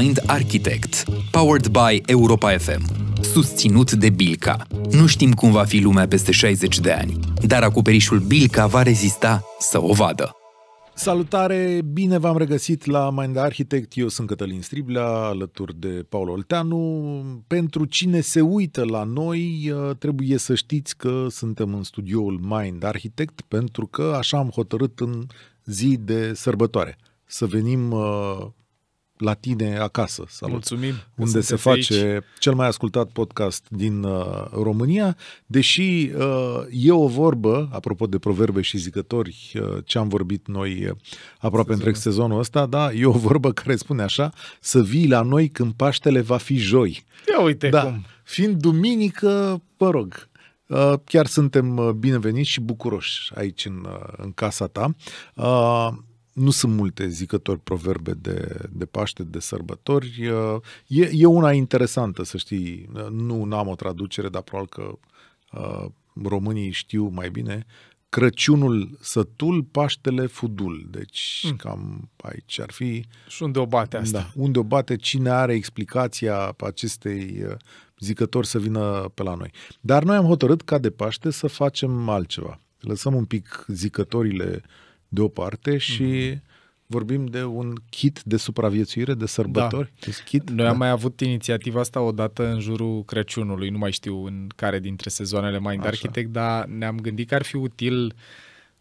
Mind Architect, powered by Europa FM, susținut de Bilca. Nu știm cum va fi lumea peste 60 de ani, dar acoperișul Bilca va rezista să o vadă. Salutare, bine v-am regăsit la Mind Architect. Eu sunt Cătălin Striblea, alături de Paul Olteanu. Pentru cine se uită la noi, uh, trebuie să știți că suntem în studioul Mind Architect, pentru că așa am hotărât în zi de sărbătoare. Să venim uh, la tine acasă. Salut. Mulțumim! Unde se face aici. cel mai ascultat podcast din uh, România, deși uh, e o vorbă, apropo de proverbe și zicători, uh, ce am vorbit noi uh, aproape Sezonă. între sezonul ăsta, da, e o vorbă care spune așa, să vii la noi când Paștele va fi joi. Ia uite da, cum! Fiind duminică, mă rog, uh, Chiar suntem uh, bineveniți și bucuroși aici în, uh, în casa ta nu sunt multe zicători proverbe de, de Paște, de sărbători. E, e una interesantă, să știi. Nu am o traducere, dar probabil că uh, românii știu mai bine. Crăciunul sătul, Paștele fudul. Deci mm. cam aici ar fi. Și unde o bate asta? Da, unde o bate, cine are explicația acestei zicători să vină pe la noi. Dar noi am hotărât ca de Paște să facem altceva. Lăsăm un pic zicătorile uh, deoparte și mm-hmm. vorbim de un kit de supraviețuire, de sărbători. Da. Deci kit, Noi da. am mai avut inițiativa asta odată în jurul Crăciunului, nu mai știu în care dintre sezoanele mai Architect, dar ne-am gândit că ar fi util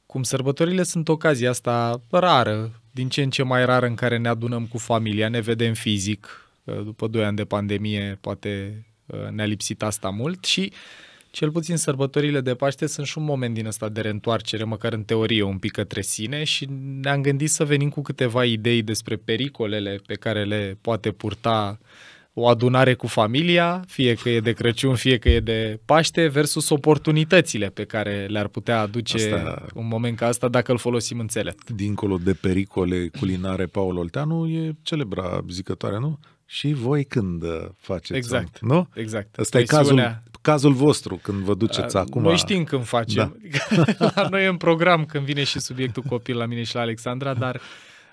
cum sărbătorile sunt ocazia asta rară, din ce în ce mai rară în care ne adunăm cu familia, ne vedem fizic, după 2 ani de pandemie poate uh, ne-a lipsit asta mult și uh, cel puțin sărbătorile de Paște sunt și un moment din ăsta de reîntoarcere, măcar în teorie, un pic către sine și ne-am gândit să venim cu câteva idei despre pericolele pe care le poate purta o adunare cu familia, fie că e de Crăciun, fie că e de Paște, versus oportunitățile pe care le-ar putea aduce asta, un moment ca asta dacă îl folosim înțelept. Dincolo de pericole culinare, Paul Olteanu e celebra zicătoare, nu? Și voi când uh, faceți? Exact. Nu? Exact. Asta e cazul cazul vostru când vă duceți acum. Noi știm când facem. Da. la noi în program când vine și subiectul copil la mine și la Alexandra, dar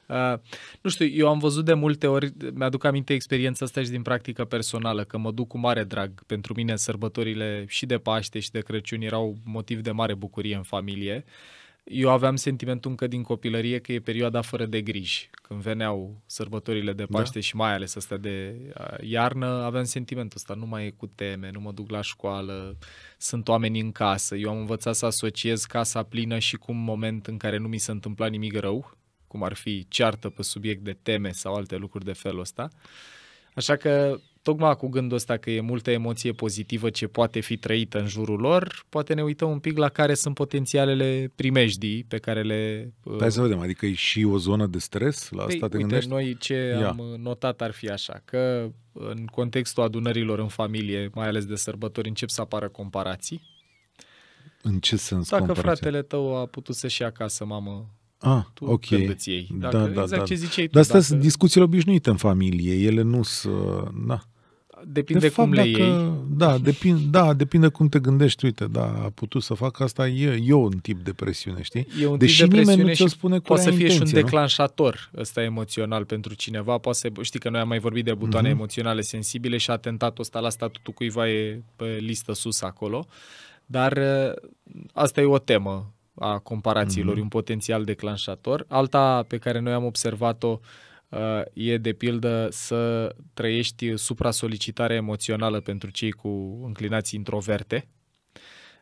Uh, nu știu, eu am văzut de multe ori, mi-aduc aminte experiența asta și din practică personală, că mă duc cu mare drag. Pentru mine sărbătorile și de Paște și de Crăciun erau motiv de mare bucurie în familie. Uh, eu aveam sentimentul încă din copilărie că e perioada fără de griji. Când veneau sărbătorile de da. Paște da. și mai ales asta de uh, iarnă, aveam sentimentul ăsta. Nu mai e cu teme, nu mă duc la școală, sunt oameni în casă. Eu am învățat să asociez casa plină și cu un moment în care nu mi se întâmpla nimic rău, cum ar fi ceartă pe subiect de teme sau alte lucruri de felul ăsta. Așa că tocmai cu gândul ăsta că e multă emoție pozitivă ce poate fi trăită în jurul lor, poate ne uităm un pic la care sunt potențialele primejdii pe care le... Uh... Hai să vedem, adică e și o zonă de stres? La păi, asta te uite, gândești? noi ce Ia. am notat ar fi așa, că în contextul adunărilor în familie, mai ales de sărbători, încep să apară comparații. În ce sens Dacă comparații? fratele tău a putut să-și ia acasă, mamă, Ah, tu ok. iei. Da, dacă, da, da, exact da. ce ziceai tu. Dar astea dacă... sunt discuțiile obișnuite în familie, ele nu sunt... Da depinde de fapt, cum le dacă, iei. Da, depind, da, depinde cum te gândești. Uite, da, a putut să fac asta, e, e un tip de presiune, știi? E un Deși tip de presiune nu și spune poate să fie intenție, și un declanșator nu? ăsta emoțional pentru cineva. Poate să, știi că noi am mai vorbit de butoane mm-hmm. emoționale sensibile și atentatul ăsta la statutul cuiva e pe listă sus acolo. Dar ă, asta e o temă a comparațiilor, mm-hmm. un potențial declanșator. Alta pe care noi am observat-o uh, Uh, e de pildă să trăiești supra-solicitare emoțională pentru cei cu înclinații introverte,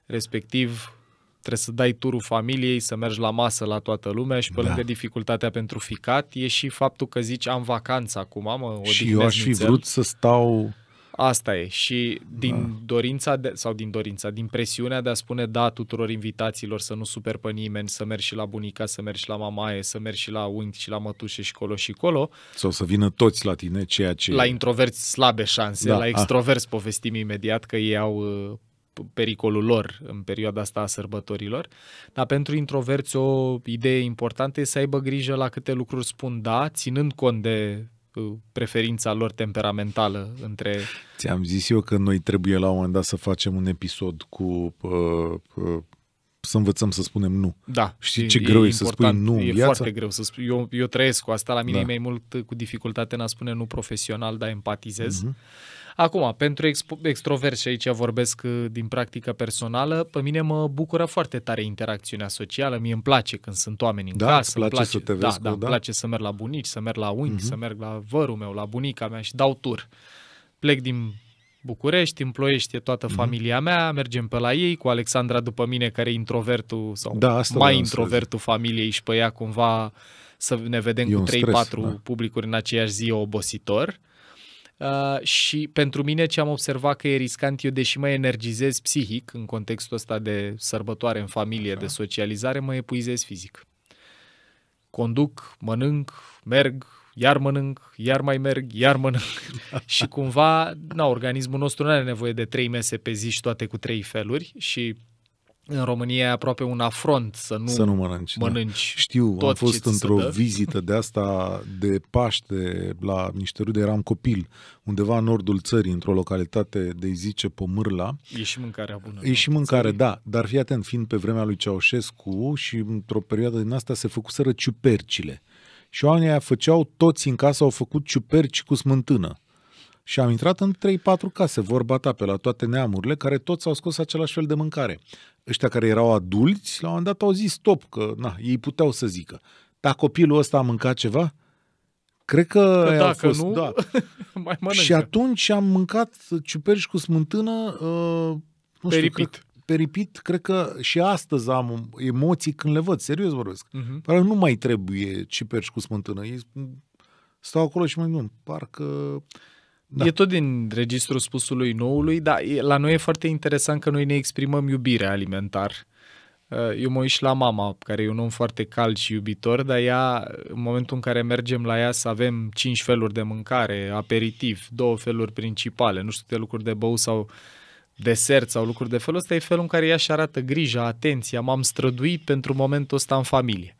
respectiv trebuie să dai turul familiei, să mergi la masă la toată lumea și pe da. lângă dificultatea pentru ficat e și faptul că zici am vacanță acum, mă, o Și eu aș fi vrut să stau Asta e. Și din da. dorința, de, sau din dorința, din presiunea de a spune da tuturor invitațiilor să nu super pe nimeni, să mergi și la bunica, să mergi și la mamaie, să mergi și la unchi și la mătușe și colo și colo. Sau să vină toți la tine, ceea ce... La introverți slabe șanse, da. la ah. extroverți ah. povestim imediat că ei au uh, pericolul lor în perioada asta a sărbătorilor, dar pentru introverți o idee importantă e să aibă grijă la câte lucruri spun da, ținând cont de preferința lor temperamentală între... Ți-am zis eu că noi trebuie la un moment dat să facem un episod cu... Uh, uh, să învățăm să spunem nu. Da. Știi ce e greu e să spui nu E viața? foarte greu să spui. Eu, eu trăiesc cu asta, la mine da. e mai mult cu dificultate în a spune nu profesional, dar empatizez. Uh-huh. Acum, pentru expo- și aici vorbesc uh, din practică personală, pe mine mă bucură foarte tare interacțiunea socială, mie îmi place când sunt oameni în da, casă, place îmi place, să te da, vezi da, cu, da, îmi place să merg la bunici, să merg la unchi, uh-huh. Mhm. să merg la vărul meu, la bunica mea și dau tur. Plec din București, în Ploiești e toată mm-hmm. familia mea, mergem pe la ei, cu Alexandra după mine, care e introvertul sau da, asta mai introvertul zi. familiei și pe ea cumva să ne vedem e cu 3-4 da. publicuri în aceeași zi obositor. Uh, și pentru mine ce am observat că e riscant, eu deși mă energizez psihic în contextul ăsta de sărbătoare în familie, Așa. de socializare, mă epuizez fizic. Conduc, mănânc, merg, iar mănânc, iar mai merg, iar mănânc și cumva, na, organismul nostru nu are nevoie de trei mese pe zi și toate cu trei feluri și în România e aproape un afront să nu, să nu mănânci. Da. mănânci da. Știu, tot am fost într-o vizită de asta de Paște la niște rude, eram copil, undeva în nordul țării, într-o localitate de zice Pomârla. E și mâncarea bună. E și mâncare, da, dar fii atent, fiind pe vremea lui Ceaușescu și într-o perioadă din asta se făcuseră ciupercile. Și oamenii aia făceau, toți în casă au făcut ciuperci cu smântână. Și am intrat în 3-4 case, vorba ta, pe la toate neamurile, care toți au scos același fel de mâncare. Ăștia care erau adulți, la un moment dat au zis stop, că na, ei puteau să zică. Dar copilul ăsta a mâncat ceva? Cred că, că dacă fost, nu, da. mai mănâncă. Și atunci am mâncat ciuperci cu smântână, uh, nu peripit. Știu, că, peripit, cred că și astăzi am emoții când le văd, serios vorbesc. Uh-huh. Mhm. Parcă nu mai trebuie ciuperci cu smântână. Ei stau acolo și mă gândesc, parcă da. E tot din registrul spusului noului, dar la noi e foarte interesant că noi ne exprimăm iubirea alimentar. Uh, eu mă uit și la mama, care e un om foarte cald și iubitor, dar ea, în momentul în care mergem la ea să avem cinci feluri de mâncare, aperitiv, două feluri principale, nu știu de lucruri de băut sau desert sau lucruri de felul ăsta, e felul în care ea și arată grija, atenția, m-am străduit pentru momentul ăsta în familie.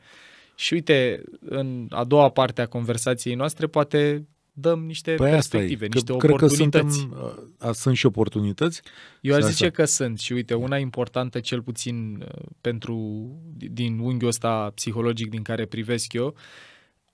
Și uite, în a doua parte a conversației noastre, poate dăm niște păi perspective, e, niște că, oportunități. Cred că suntem, a, sunt și oportunități. Eu aș zice asta. că sunt și uite, una importantă cel puțin uh, pentru din unghiul ăsta psihologic din care privesc eu,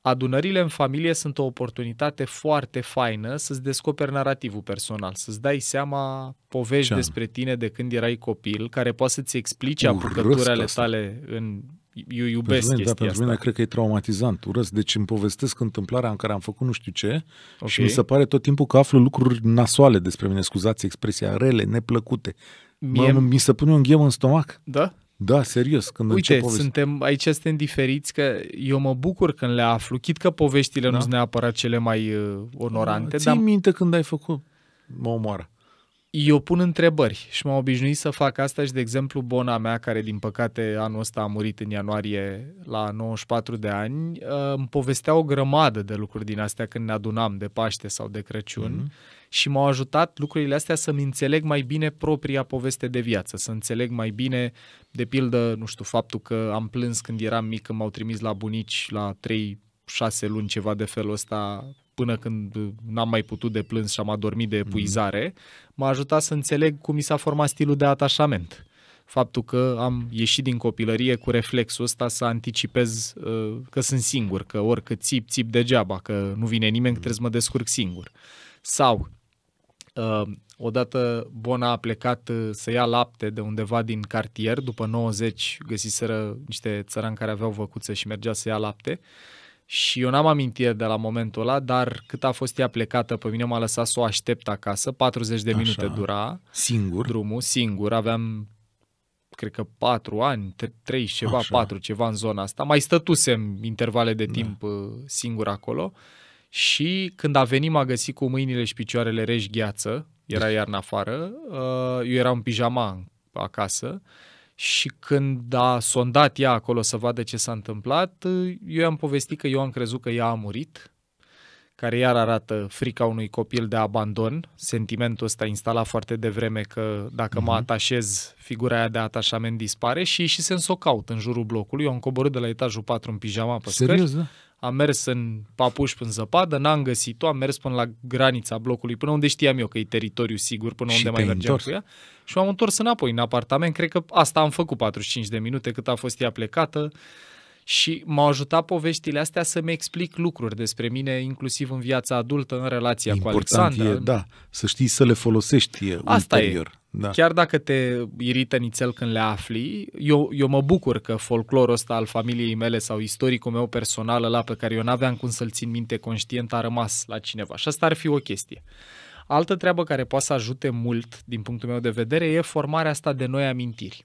Adunările în familie sunt o oportunitate foarte faină să-ți descoperi narativul personal, să-ți dai seama povești Ce despre tine de când erai copil, care poate să-ți explice apucăturile tale în eu iubesc pentru mine, da, chestia da, pentru mine asta. cred că e traumatizant. Urăsc. Deci îmi povestesc întâmplarea în care am făcut nu știu ce okay. și mi se pare tot timpul că aflu lucruri nasoale despre mine, scuzați expresia, rele, neplăcute. Mie... Mă, mi se pune un ghem în stomac. Da? Da, serios, când Uite, încep povesti... suntem, aici suntem diferiți, că eu mă bucur când le aflu, chit că poveștile da? nu sunt neapărat cele mai uh, onorante. Da, ții dar... minte când ai făcut, mă omoară eu pun întrebări și m-am obișnuit să fac asta și, de exemplu, bona mea, care din păcate anul ăsta a murit în ianuarie la 94 de ani, uh, îmi povestea o grămadă de lucruri din astea când ne adunam de Paște sau de Crăciun mm-hmm. și m-au ajutat lucrurile astea să-mi înțeleg mai bine propria poveste de viață, să înțeleg mai bine, de pildă, nu știu, faptul că am plâns când eram mic, când m-au trimis la bunici la 3 șase luni, ceva de felul ăsta, până când uh, n-am mai putut de plâns și am adormit de mhm. epuizare, mm-hmm. m-a ajutat să înțeleg cum mi s-a format stilul de atașament. Faptul că am ieșit din copilărie cu reflexul ăsta să anticipez uh, că sunt singur, că oricât țip, țip degeaba, că nu vine nimeni, că mhm. trebuie să mă descurc singur. Sau, uh, odată Bona a plecat uh, să ia lapte de undeva din cartier, după 90 găsiseră niște țărani care aveau văcuță și mergea să ia lapte, uh, și eu n-am amintire de la momentul ăla, dar cât a fost ea plecată pe mine, m-a lăsat să o aștept acasă, 40 de minute Așa. dura. Singur? Drumul, singur, aveam cred că 4 ani, 3 ceva, Așa. 4 ceva în zona asta. Mai stătusem intervale de da. timp da. singur acolo și când a venit m-a găsit cu mâinile și picioarele reși gheață, era deci iarna afară, uh, eu eram în pijama acasă și când a sondat ea acolo să vadă ce s-a întâmplat, eu i-am povestit că eu am crezut că ea a murit, care iar arată frica unui copil de abandon, sentimentul ăsta instalat foarte devreme că dacă mă mhm. atașez, figura aia de atașament dispare și și se însocaut în jurul blocului. Eu am coborât de la etajul 4 în pijama pe Serios, scări. da? am mers în papuș până zăpadă, n-am găsit-o, am mers până la granița blocului, până unde știam eu că e teritoriu sigur, până unde mai mergeam întors. cu ea. Și m-am întors înapoi în apartament, cred că asta am făcut 45 de minute cât a fost ea plecată și m-au ajutat poveștile astea să-mi explic lucruri despre mine, inclusiv în viața adultă, în relația Important cu Alexandra. E, da, să știi să le folosești Asta ulterior. E. Da. Chiar dacă te irită nițel când le afli, eu, eu mă bucur că folclorul ăsta al familiei mele sau istoricul meu personal la pe care eu n-aveam cum să-l țin minte conștient a rămas la cineva. Și asta ar fi o chestie. Altă treabă care poate să ajute mult, din punctul meu de vedere, e formarea asta de noi amintiri.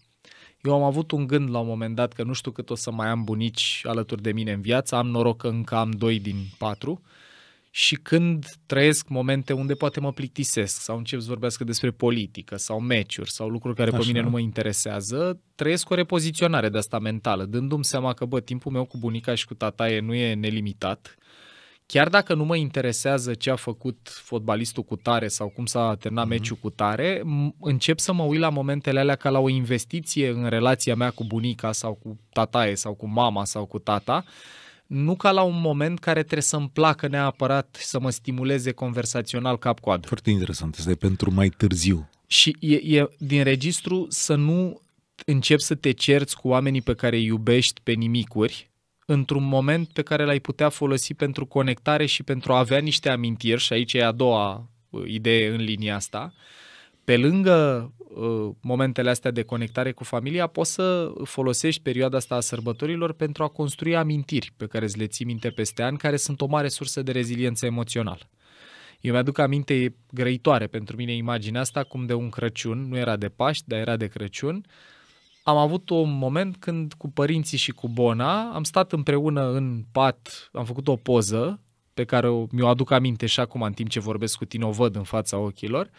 Eu am avut un gând la un moment dat că nu știu cât o să mai am bunici alături de mine în viață, am noroc că încă am doi din patru, uh, și când trăiesc momente unde poate mă plictisesc sau încep să vorbească despre politică sau meciuri sau lucruri care Așa. pe mine nu mă interesează, trăiesc o repoziționare de asta mentală, dându-mi seama că, bă, timpul meu cu bunica și cu tataie nu e nelimitat. Chiar dacă nu mă interesează ce a făcut fotbalistul cu tare sau cum s-a terminat mm-hmm. meciul cu tare, încep să mă uit la momentele alea ca la o investiție în relația mea cu bunica sau cu tataie sau cu mama sau cu tata, nu ca la un moment care trebuie să-mi placă neapărat să mă stimuleze conversațional cap-coadă. Foarte interesant, este pentru mai târziu. Și e, e din registru să nu începi să te cerți cu oamenii pe care îi iubești pe nimicuri într-un moment pe care l-ai putea folosi pentru conectare și pentru a avea niște amintiri și aici e a doua uh, idee în linia asta, uh, pe lângă uh, momentele astea de conectare cu familia, poți să folosești perioada asta a sărbătorilor pentru a construi amintiri pe care îți le ții minte peste ani, care sunt o mare sursă de reziliență emoțională. Eu mi-aduc aminte grăitoare pentru mine imaginea asta, cum de un Crăciun, nu era de Paști, dar era de Crăciun, am avut un moment când cu părinții și cu Bona am stat împreună în pat, am făcut o poză pe care mi-o aduc aminte și acum în timp ce vorbesc cu tine, o văd în fața ochilor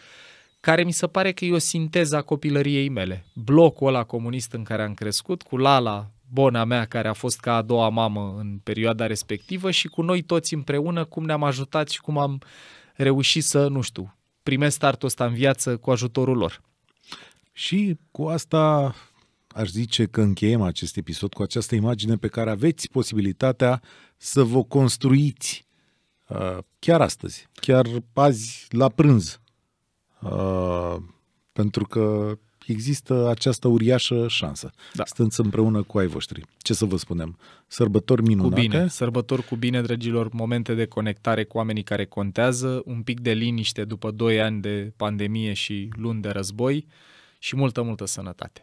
care mi se pare că e o sinteză a copilăriei mele. Blocul ăla comunist în care am crescut, cu Lala, bona mea care a fost ca a doua mamă în perioada respectivă și cu noi toți împreună cum ne-am ajutat și cum am reușit să, nu știu, primesc startul ăsta în viață cu ajutorul lor. Și cu asta aș zice că încheiem acest episod cu această imagine pe care aveți posibilitatea să vă construiți uh, chiar astăzi, chiar azi la prânz Uh, pentru că există această uriașă șansă. Da. Stând împreună cu ai voștri. Ce să vă spunem? Sărbători minunate. Cu bine, sărbători cu bine, dragilor, momente de conectare cu oamenii care contează, un pic de liniște după 2 ani de pandemie și luni de război și multă, multă sănătate.